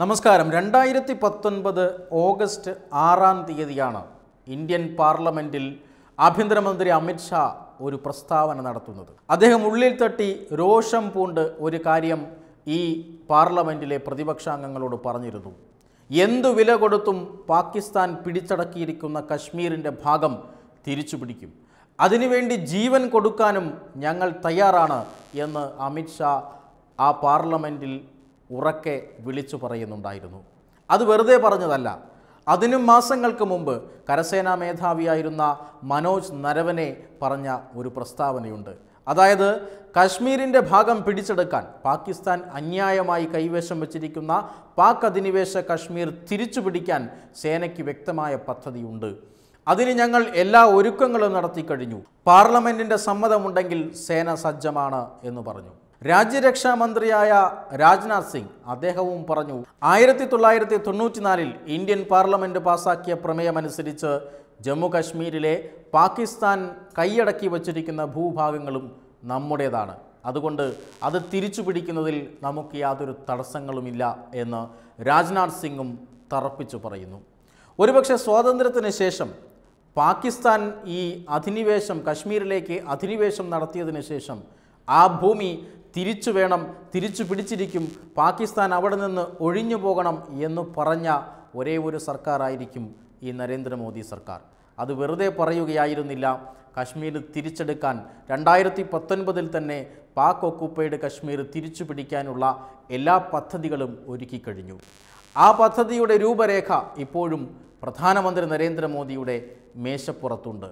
നമസ്കാരം രണ്ടായിരത്തി പത്തൊൻപത് ഓഗസ്റ്റ് ആറാം തീയതിയാണ് ഇന്ത്യൻ പാർലമെൻറ്റിൽ ആഭ്യന്തരമന്ത്രി അമിത്ഷാ ഒരു പ്രസ്താവന നടത്തുന്നത് അദ്ദേഹം ഉള്ളിൽ തട്ടി രോഷം പൂണ്ട് ഒരു കാര്യം ഈ പാർലമെൻറ്റിലെ പ്രതിപക്ഷാംഗങ്ങളോട് പറഞ്ഞിരുന്നു എന്തു വില കൊടുത്തും പാകിസ്ഥാൻ പിടിച്ചടക്കിയിരിക്കുന്ന കശ്മീരിൻ്റെ ഭാഗം തിരിച്ചു പിടിക്കും അതിനുവേണ്ടി ജീവൻ കൊടുക്കാനും ഞങ്ങൾ തയ്യാറാണ് എന്ന് അമിത്ഷാ ആ പാർലമെൻറ്റിൽ ഉറക്കെ വിളിച്ചു പറയുന്നുണ്ടായിരുന്നു അത് വെറുതെ പറഞ്ഞതല്ല അതിനും മാസങ്ങൾക്ക് മുമ്പ് കരസേനാ മേധാവിയായിരുന്ന മനോജ് നരവനെ പറഞ്ഞ ഒരു പ്രസ്താവനയുണ്ട് അതായത് കാശ്മീരിൻ്റെ ഭാഗം പിടിച്ചെടുക്കാൻ പാകിസ്ഥാൻ അന്യായമായി കൈവശം വച്ചിരിക്കുന്ന പാക് അധിനിവേശ കശ്മീർ തിരിച്ചു പിടിക്കാൻ സേനയ്ക്ക് വ്യക്തമായ പദ്ധതിയുണ്ട് അതിന് ഞങ്ങൾ എല്ലാ ഒരുക്കങ്ങളും നടത്തി കഴിഞ്ഞു പാർലമെൻറ്റിൻ്റെ സമ്മതമുണ്ടെങ്കിൽ സേന സജ്ജമാണ് എന്ന് പറഞ്ഞു രാജ്യരക്ഷാ മന്ത്രിയായ രാജ്നാഥ് സിംഗ് അദ്ദേഹവും പറഞ്ഞു ആയിരത്തി തൊള്ളായിരത്തി തൊണ്ണൂറ്റിനാലിൽ ഇന്ത്യൻ പാർലമെന്റ് പാസാക്കിയ പ്രമേയമനുസരിച്ച് ജമ്മു കശ്മീരിലെ പാകിസ്ഥാൻ കൈയടക്കി വച്ചിരിക്കുന്ന ഭൂഭാഗങ്ങളും നമ്മുടേതാണ് അതുകൊണ്ട് അത് തിരിച്ചു പിടിക്കുന്നതിൽ നമുക്ക് യാതൊരു തടസ്സങ്ങളുമില്ല എന്ന് രാജ്നാഥ് സിംഗും തറപ്പിച്ചു പറയുന്നു ഒരുപക്ഷെ സ്വാതന്ത്ര്യത്തിന് ശേഷം പാകിസ്ഥാൻ ഈ അധിനിവേശം കശ്മീരിലേക്ക് അധിനിവേശം നടത്തിയതിന് ശേഷം ആ ഭൂമി തിരിച്ചു വേണം തിരിച്ചു പിടിച്ചിരിക്കും പാകിസ്ഥാൻ അവിടെ നിന്ന് ഒഴിഞ്ഞു പോകണം എന്ന് പറഞ്ഞ ഒരേ ഒരു സർക്കാരായിരിക്കും ഈ നരേന്ദ്രമോദി സർക്കാർ അത് വെറുതെ പറയുകയായിരുന്നില്ല കശ്മീർ തിരിച്ചെടുക്കാൻ രണ്ടായിരത്തി പത്തൊൻപതിൽ തന്നെ പാക് ഒക്കുപ്പൈഡ് കശ്മീർ തിരിച്ചു പിടിക്കാനുള്ള എല്ലാ പദ്ധതികളും ഒരുക്കിക്കഴിഞ്ഞു ആ പദ്ധതിയുടെ രൂപരേഖ ഇപ്പോഴും പ്രധാനമന്ത്രി നരേന്ദ്രമോദിയുടെ മേശപ്പുറത്തുണ്ട്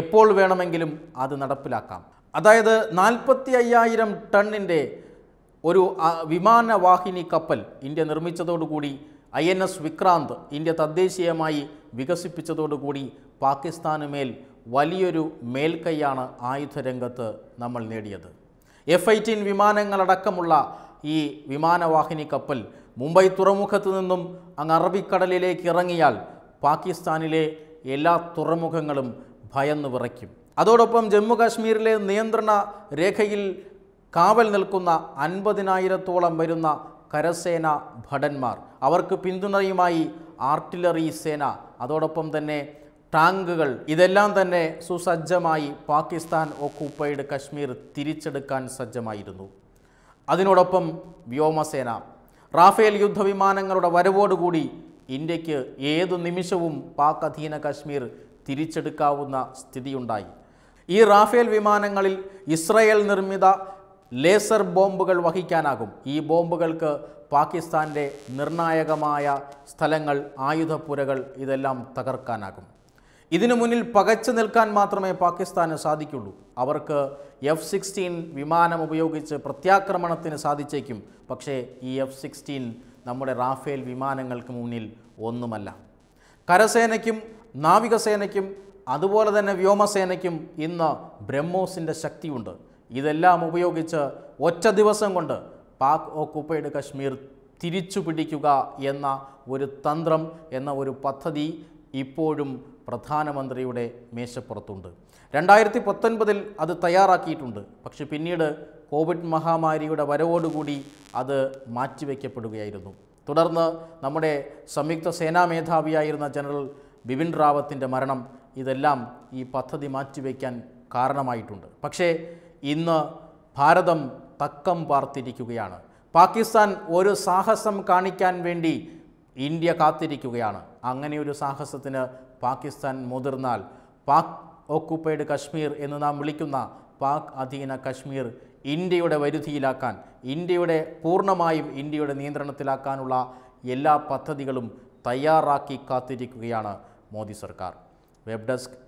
എപ്പോൾ വേണമെങ്കിലും അത് നടപ്പിലാക്കാം അതായത് നാൽപ്പത്തി അയ്യായിരം ടണ്ണിൻ്റെ ഒരു വിമാനവാഹിനി കപ്പൽ ഇന്ത്യ നിർമ്മിച്ചതോടുകൂടി I N S Vikrant India തദ്ദേശീയമായി വികസിപ്പിച്ചതോടുകൂടി പാകിസ്ഥാനുമേൽ വലിയൊരു മേൽക്കൈയാണ് ആയുധരംഗത്ത് നമ്മൾ നേടിയത് എഫ് ടീൻ വിമാനങ്ങളടക്കമുള്ള ഈ വിമാനവാഹിനി കപ്പൽ മുംബൈ തുറമുഖത്ത് നിന്നും അങ്ങ് അറബിക്കടലിലേക്ക് ഇറങ്ങിയാൽ പാകിസ്ഥാനിലെ എല്ലാ തുറമുഖങ്ങളും ഭയന്ന് വിറയ്ക്കും അതോടൊപ്പം ജമ്മു കാശ്മീരിലെ നിയന്ത്രണ രേഖയിൽ കാവൽ നിൽക്കുന്ന അൻപതിനായിരത്തോളം വരുന്ന കരസേന ഭടന്മാർ അവർക്ക് പിന്തുണയുമായി ആർട്ടിലറി സേന അതോടൊപ്പം തന്നെ ടാങ്കുകൾ ഇതെല്ലാം തന്നെ സുസജ്ജമായി പാകിസ്ഥാൻ ഓക്കുപ്പൈഡ് കശ്മീർ തിരിച്ചെടുക്കാൻ സജ്ജമായിരുന്നു അതിനോടൊപ്പം വ്യോമസേന റാഫേൽ യുദ്ധവിമാനങ്ങളുടെ വരവോടുകൂടി ഇന്ത്യക്ക് ഏതു നിമിഷവും പാക് അധീന കശ്മീർ തിരിച്ചെടുക്കാവുന്ന സ്ഥിതിയുണ്ടായി ഈ റാഫേൽ വിമാനങ്ങളിൽ ഇസ്രയേൽ നിർമ്മിത ലേസർ ബോംബുകൾ വഹിക്കാനാകും ഈ ബോംബുകൾക്ക് പാകിസ്ഥാൻ്റെ നിർണായകമായ സ്ഥലങ്ങൾ ആയുധപ്പുരകൾ ഇതെല്ലാം തകർക്കാനാകും ഇതിനു മുന്നിൽ പകച്ചു നിൽക്കാൻ മാത്രമേ പാകിസ്ഥാന് സാധിക്കുള്ളൂ അവർക്ക് എഫ് സിക്സ്റ്റീൻ വിമാനം ഉപയോഗിച്ച് പ്രത്യാക്രമണത്തിന് സാധിച്ചേക്കും പക്ഷേ ഈ എഫ് സിക്സ്റ്റീൻ നമ്മുടെ റാഫേൽ വിമാനങ്ങൾക്ക് മുന്നിൽ ഒന്നുമല്ല കരസേനയ്ക്കും നാവികസേനയ്ക്കും അതുപോലെ തന്നെ വ്യോമസേനയ്ക്കും ഇന്ന് ബ്രഹ്മോസിൻ്റെ ശക്തിയുണ്ട് ഇതെല്ലാം ഉപയോഗിച്ച് ഒറ്റ ദിവസം കൊണ്ട് പാക് ഓക്കുപ്പൈഡ് കശ്മീർ തിരിച്ചു പിടിക്കുക എന്ന ഒരു തന്ത്രം എന്ന ഒരു പദ്ധതി ഇപ്പോഴും പ്രധാനമന്ത്രിയുടെ മേശപ്പുറത്തുണ്ട് രണ്ടായിരത്തി പത്തൊൻപതിൽ അത് തയ്യാറാക്കിയിട്ടുണ്ട് പക്ഷെ പിന്നീട് കോവിഡ് മഹാമാരിയുടെ വരവോടുകൂടി അത് മാറ്റിവെക്കപ്പെടുകയായിരുന്നു തുടർന്ന് നമ്മുടെ സംയുക്ത സേനാ മേധാവിയായിരുന്ന ജനറൽ ബിപിൻ റാവത്തിൻ്റെ മരണം ഇതെല്ലാം ഈ പദ്ധതി മാറ്റിവെക്കാൻ കാരണമായിട്ടുണ്ട് പക്ഷേ ഇന്ന് ഭാരതം തക്കം പാർത്തിരിക്കുകയാണ് പാകിസ്ഥാൻ ഒരു സാഹസം കാണിക്കാൻ വേണ്ടി ഇന്ത്യ കാത്തിരിക്കുകയാണ് അങ്ങനെ ഒരു സാഹസത്തിന് പാകിസ്ഥാൻ മുതിർന്നാൽ പാക് ഓക്കുപ്പൈഡ് കശ്മീർ എന്ന് നാം വിളിക്കുന്ന പാക് അധീന കശ്മീർ ഇന്ത്യയുടെ വരുതിയിലാക്കാൻ ഇന്ത്യയുടെ പൂർണ്ണമായും ഇന്ത്യയുടെ നിയന്ത്രണത്തിലാക്കാനുള്ള എല്ലാ പദ്ധതികളും തയ്യാറാക്കി കാത്തിരിക്കുകയാണ് മോദി സർക്കാർ वेब डेस्क